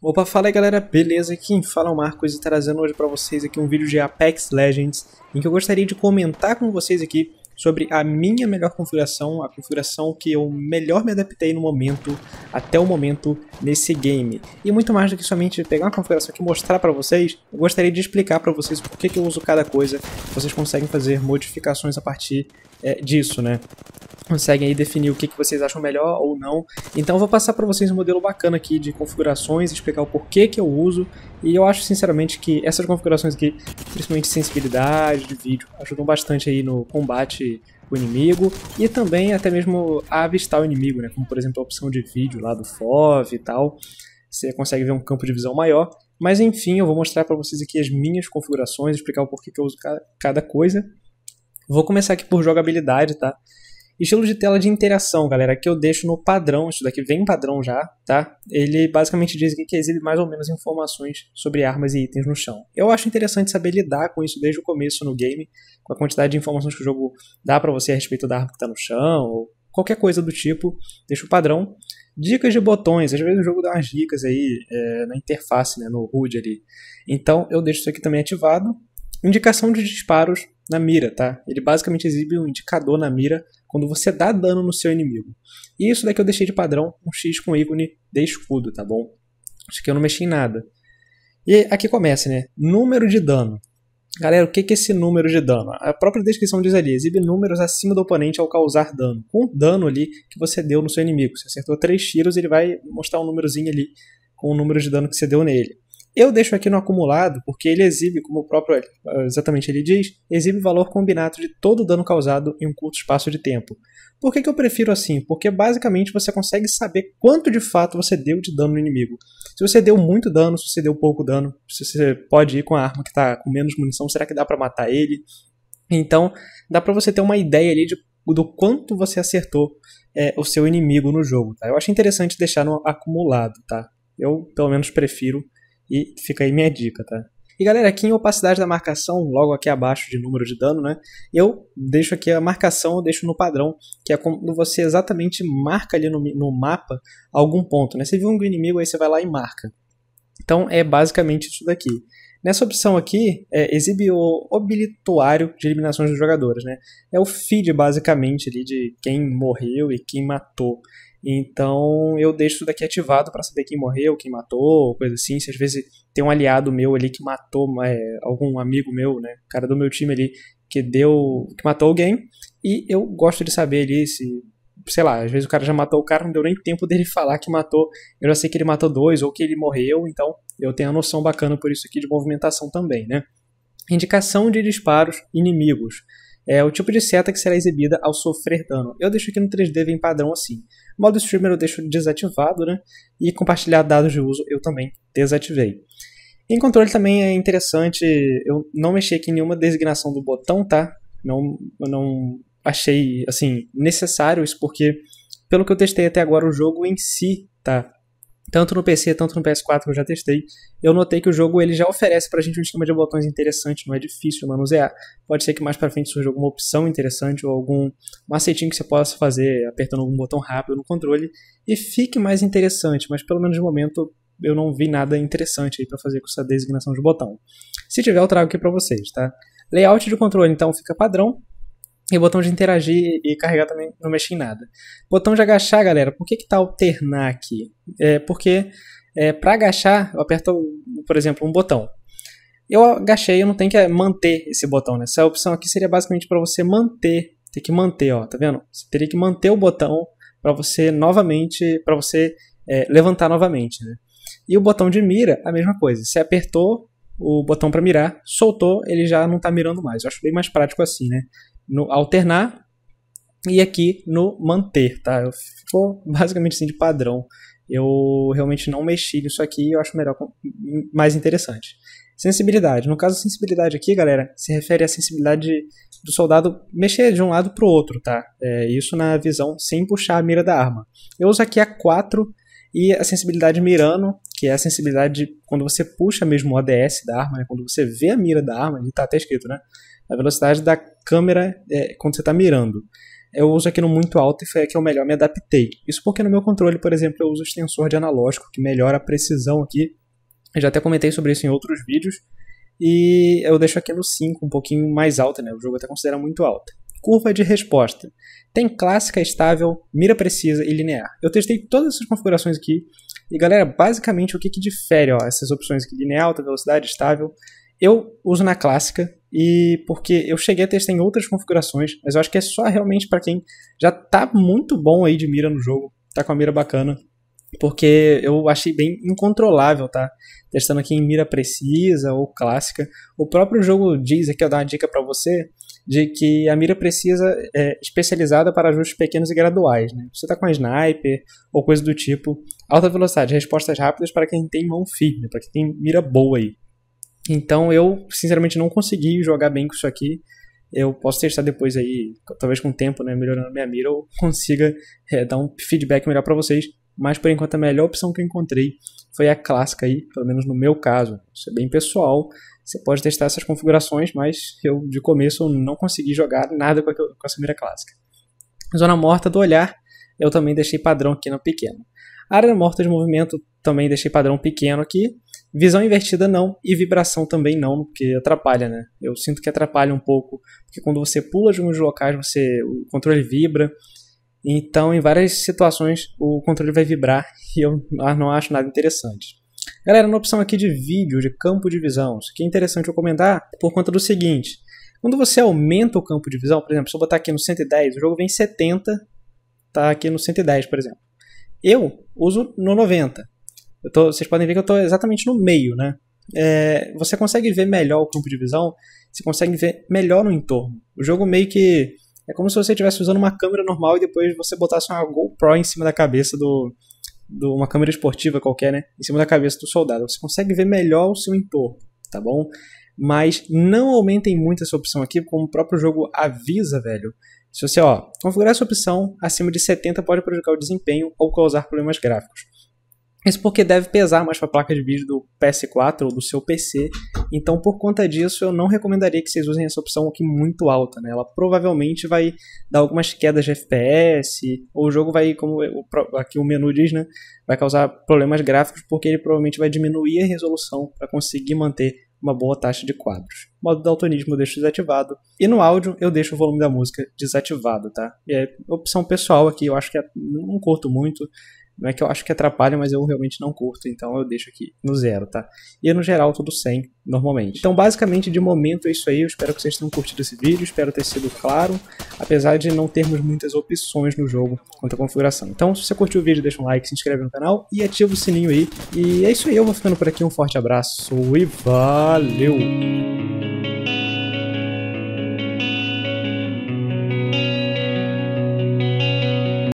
Opa, fala aí galera, beleza? Quem fala é o Marcos e trazendo hoje para vocês aqui um vídeo de Apex Legends em que eu gostaria de comentar com vocês aqui sobre a minha melhor configuração, a configuração que eu melhor me adaptei no momento, até o momento, nesse game. E muito mais do que somente pegar uma configuração aqui e mostrar para vocês, eu gostaria de explicar para vocês por que, que eu uso cada coisa, vocês conseguem fazer modificações a partir é, disso, né? Conseguem aí definir o que, que vocês acham melhor ou não. Então eu vou passar para vocês um modelo bacana aqui de configurações, explicar o porquê que eu uso. E eu acho sinceramente que essas configurações aqui, principalmente sensibilidade de vídeo, ajudam bastante aí no combate com o inimigo e também até mesmo avistar o inimigo, né? Como por exemplo a opção de vídeo lá do FOV e tal. Você consegue ver um campo de visão maior. Mas enfim, eu vou mostrar para vocês aqui as minhas configurações, explicar o porquê que eu uso cada coisa. Vou começar aqui por jogabilidade, tá? Estilo de tela de interação, galera, que eu deixo no padrão, isso daqui vem padrão já, tá? Ele basicamente diz que exibe mais ou menos informações sobre armas e itens no chão. Eu acho interessante saber lidar com isso desde o começo no game, com a quantidade de informações que o jogo dá para você a respeito da arma que está no chão, ou qualquer coisa do tipo, deixa o padrão. Dicas de botões, às vezes o jogo dá umas dicas aí é, na interface, né, no HUD ali. Então eu deixo isso aqui também ativado, Indicação de disparos na mira, tá? Ele basicamente exibe um indicador na mira quando você dá dano no seu inimigo. E isso daqui eu deixei de padrão um X com ícone de escudo, tá bom? Acho aqui eu não mexi em nada. E aqui começa, né? Número de dano. Galera, o que é esse número de dano? A própria descrição diz ali, exibe números acima do oponente ao causar dano. Com o dano ali que você deu no seu inimigo. Se acertou três tiros, ele vai mostrar um númerozinho ali com o número de dano que você deu nele. Eu deixo aqui no acumulado, porque ele exibe, como o próprio exatamente ele diz, exibe o valor combinado de todo o dano causado em um curto espaço de tempo. Por que, que eu prefiro assim? Porque basicamente você consegue saber quanto de fato você deu de dano no inimigo. Se você deu muito dano, se você deu pouco dano, se você pode ir com a arma que está com menos munição, será que dá para matar ele? Então, dá para você ter uma ideia ali de, do quanto você acertou é, o seu inimigo no jogo. Tá? Eu acho interessante deixar no acumulado, tá? Eu, pelo menos, prefiro e fica aí minha dica, tá? E galera, aqui em opacidade da marcação, logo aqui abaixo de número de dano, né? Eu deixo aqui a marcação, eu deixo no padrão, que é quando você exatamente marca ali no, no mapa algum ponto, né? Você viu um inimigo, aí você vai lá e marca. Então é basicamente isso daqui. Nessa opção aqui, é, exibe o obituário de eliminações dos jogadores, né? É o feed, basicamente, ali de quem morreu e quem matou. Então eu deixo tudo daqui ativado para saber quem morreu, quem matou, coisa assim. Se às vezes tem um aliado meu ali que matou é, algum amigo meu, né? Cara do meu time ali que deu. que matou alguém. E eu gosto de saber ali se. Sei lá, às vezes o cara já matou o cara, não deu nem tempo dele falar que matou. Eu já sei que ele matou dois ou que ele morreu, então eu tenho a noção bacana por isso aqui de movimentação também, né? Indicação de disparos inimigos. É o tipo de seta que será exibida ao sofrer dano. Eu deixo aqui no 3D, vem padrão assim. Modo streamer eu deixo desativado, né? E compartilhar dados de uso eu também desativei. Em controle também é interessante, eu não mexi aqui em nenhuma designação do botão, tá? Não, eu não achei, assim, necessário isso porque, pelo que eu testei até agora, o jogo em si tá tanto no PC, tanto no PS4 que eu já testei, eu notei que o jogo ele já oferece pra gente um esquema de botões interessante, não é difícil manusear. Pode ser que mais pra frente surja alguma opção interessante ou algum macetinho que você possa fazer apertando algum botão rápido no controle e fique mais interessante, mas pelo menos no momento eu não vi nada interessante aí para fazer com essa designação de botão. Se tiver, eu trago aqui para vocês, tá? Layout de controle então fica padrão, e o botão de interagir e carregar também não mexe em nada. Botão de agachar, galera, por que que tá alternar aqui? É porque é, para agachar, eu aperto, por exemplo, um botão. Eu agachei, eu não tenho que é, manter esse botão, né? Essa opção aqui seria basicamente para você manter, tem que manter, ó, tá vendo? Você teria que manter o botão para você novamente, para você é, levantar novamente, né? E o botão de mira, a mesma coisa. Você apertou o botão para mirar, soltou, ele já não tá mirando mais. Eu acho bem mais prático assim, né? no alternar e aqui no manter, tá? Eu ficou basicamente assim de padrão. Eu realmente não mexi nisso aqui, eu acho melhor mais interessante. Sensibilidade. No caso, sensibilidade aqui, galera, se refere à sensibilidade do soldado mexer de um lado para o outro, tá? É, isso na visão sem puxar a mira da arma. Eu uso aqui a 4 e a sensibilidade mirando, que é a sensibilidade de, quando você puxa mesmo o ADS da arma, né? quando você vê a mira da arma, ele tá até escrito, né? a velocidade da câmera é, quando você está mirando. Eu uso aqui no muito alto e foi aqui que eu melhor me adaptei. Isso porque no meu controle, por exemplo, eu uso o extensor de analógico, que melhora a precisão aqui. Eu já até comentei sobre isso em outros vídeos. E eu deixo aqui no 5, um pouquinho mais alta, né? O jogo até considera muito alta. Curva de resposta. Tem clássica, estável, mira precisa e linear. Eu testei todas essas configurações aqui. E galera, basicamente o que, que difere ó, essas opções aqui? Linear, alta velocidade, estável. Eu uso na clássica, e porque eu cheguei a testar em outras configurações, mas eu acho que é só realmente para quem já tá muito bom aí de mira no jogo, tá com a mira bacana, porque eu achei bem incontrolável, tá? Testando aqui em mira precisa ou clássica. O próprio jogo diz aqui, eu dar uma dica para você, de que a mira precisa é especializada para ajustes pequenos e graduais, né? Você tá com a sniper ou coisa do tipo, alta velocidade, respostas rápidas para quem tem mão firme, para quem tem mira boa aí. Então eu, sinceramente, não consegui jogar bem com isso aqui. Eu posso testar depois aí, talvez com o tempo, né, melhorando minha mira, eu consiga é, dar um feedback melhor para vocês. Mas por enquanto a melhor opção que eu encontrei foi a clássica aí, pelo menos no meu caso. Isso é bem pessoal, você pode testar essas configurações, mas eu de começo não consegui jogar nada com, aquilo, com essa mira clássica. Zona morta do olhar, eu também deixei padrão aqui no pequeno. área morta de movimento também deixei padrão pequeno aqui. Visão invertida não, e vibração também não, porque atrapalha, né? Eu sinto que atrapalha um pouco, porque quando você pula de alguns locais, você o controle vibra. Então, em várias situações, o controle vai vibrar e eu ah, não acho nada interessante. Galera, na opção aqui de vídeo, de campo de visão, isso aqui é interessante eu comentar por conta do seguinte. Quando você aumenta o campo de visão, por exemplo, se eu botar aqui no 110, o jogo vem 70, tá aqui no 110, por exemplo. Eu uso no 90 tô, vocês podem ver que eu estou exatamente no meio, né? É, você consegue ver melhor o campo de visão, você consegue ver melhor no entorno. O jogo meio que é como se você estivesse usando uma câmera normal e depois você botasse uma GoPro em cima da cabeça do, do uma câmera esportiva qualquer, né? Em cima da cabeça do soldado. Você consegue ver melhor o seu entorno, tá bom? Mas não aumentem muito essa opção aqui, como o próprio jogo avisa, velho. Se você ó, configurar essa opção acima de 70 pode prejudicar o desempenho ou causar problemas gráficos. Isso porque deve pesar mais para a placa de vídeo do PS4 ou do seu PC. Então, por conta disso, eu não recomendaria que vocês usem essa opção aqui muito alta. Né? Ela provavelmente vai dar algumas quedas de FPS, ou o jogo vai, como aqui o menu diz, né? vai causar problemas gráficos, porque ele provavelmente vai diminuir a resolução para conseguir manter uma boa taxa de quadros. O modo daltonismo eu deixo desativado. E no áudio eu deixo o volume da música desativado, tá? E é opção pessoal aqui, eu acho que é, não curto muito. Não é que eu acho que atrapalha, mas eu realmente não curto, então eu deixo aqui no zero, tá? E é, no geral tudo 100, normalmente. Então basicamente de momento é isso aí, eu espero que vocês tenham curtido esse vídeo, espero ter sido claro, apesar de não termos muitas opções no jogo quanto à configuração. Então se você curtiu o vídeo, deixa um like, se inscreve no canal e ativa o sininho aí. E é isso aí, eu vou ficando por aqui, um forte abraço e valeu!